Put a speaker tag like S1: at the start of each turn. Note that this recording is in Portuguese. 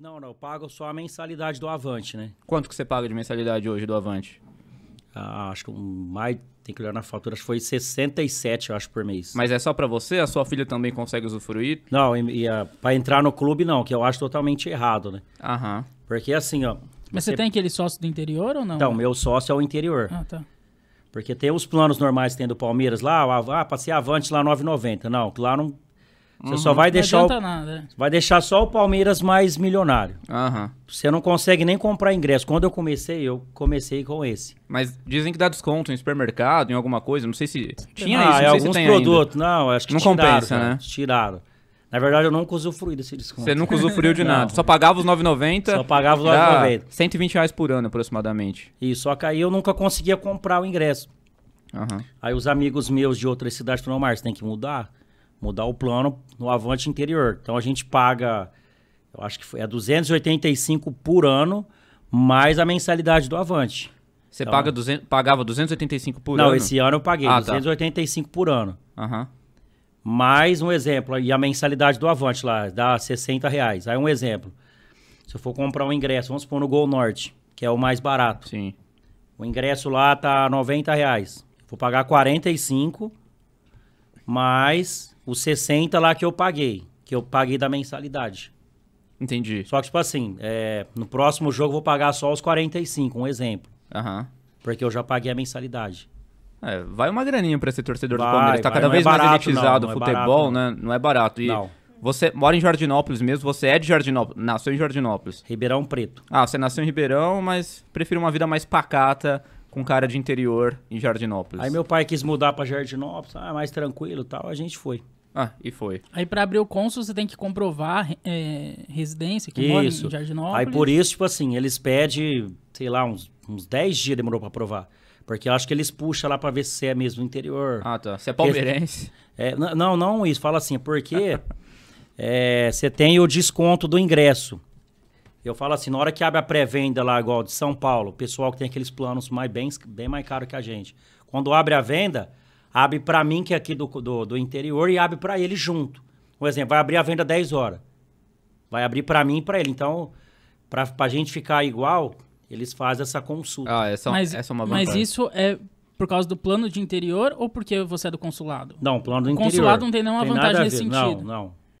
S1: Não, não, eu pago só a mensalidade do Avante, né? Quanto que você paga de mensalidade hoje do Avante? Ah, acho que mais, tem que olhar na fatura, acho que foi 67, eu acho, por mês. Mas é só para você? A sua filha também consegue usufruir? Não, e, e para entrar no clube não, que eu acho totalmente errado, né? Aham. Porque assim, ó...
S2: Mas você... tem aquele sócio do interior ou não? Não, meu
S1: sócio é o interior. Ah, tá. Porque tem os planos normais que tem do Palmeiras lá, ah, passei avante lá 9,90. Não, lá não você uhum. só vai deixar. O, nada. É. Vai deixar só o Palmeiras mais milionário. Uhum. Você não consegue nem comprar ingresso. Quando eu comecei, eu comecei com esse.
S3: Mas dizem que dá desconto em supermercado, em alguma coisa. Não sei se. Tinha ah, isso, não é alguns produtos. Ainda. Não, acho que não tiraram, compensa, né? Tiraram. Na verdade, eu nunca usufruí desse desconto. Você nunca usufruiu de nada. Só pagava os 9,90. Só pagava os 9,90. 120 reais por ano, aproximadamente. Isso, só que aí eu nunca
S1: conseguia comprar o ingresso. Uhum. Aí os amigos meus de outras cidades falaram, Marcos, tem que mudar mudar o plano no Avante Interior. Então a gente paga, eu acho que foi, é 285 por ano, mais a mensalidade do Avante. Você então, paga
S3: 200, pagava 285 por não, ano? Não, esse ano eu paguei ah, 285 tá. por ano.
S1: Uhum. Mais um exemplo, e a mensalidade do Avante lá, dá 60 reais. Aí um exemplo, se eu for comprar um ingresso, vamos supor no Gol Norte, que é o mais barato. Sim. O ingresso lá tá 90 reais. Vou pagar 45 mais os 60 lá que eu paguei, que eu paguei da mensalidade. Entendi. Só que, tipo assim, é, no próximo jogo eu vou pagar só os 45, um exemplo. Aham. Uhum.
S3: Porque eu já paguei a mensalidade. É, vai uma graninha pra esse torcedor vai, do Palmeiras. Tá vai, cada é vez é barato, mais elitizado o futebol, barato, né? Não é barato. E não. Você mora em Jardinópolis mesmo, você é de Jardinópolis, nasceu em Jardinópolis. Ribeirão Preto. Ah, você nasceu em Ribeirão, mas prefiro uma vida mais pacata, com cara de interior em Jardinópolis.
S1: Aí meu pai quis mudar pra Jardinópolis, ah, mais tranquilo e tal, a gente foi. Ah, e foi.
S2: Aí para abrir o consul, você tem que comprovar é, residência, que isso. mora em Jardinópolis. Aí por isso,
S1: tipo assim, eles pedem, sei lá, uns, uns 10 dias demorou para provar. Porque eu acho que eles puxam lá para ver se você é mesmo do interior. Ah, tá. Você é palmeirense? É, não, não isso. Fala assim, porque é, você tem o desconto do ingresso. Eu falo assim, na hora que abre a pré-venda lá, igual de São Paulo, o pessoal que tem aqueles planos mais, bem, bem mais caro que a gente. Quando abre a venda, Abre para mim, que é aqui do, do, do interior, e abre para ele junto. Um exemplo, vai abrir a venda 10 horas. Vai abrir para mim e para ele. Então, para a gente ficar igual, eles fazem essa consulta. Ah, essa, é mas, essa é uma vantagem. Mas
S2: isso é por causa do plano de interior ou porque você é do consulado? Não, plano do interior. Consulado não tem nenhuma tem vantagem nesse sentido. Não, não.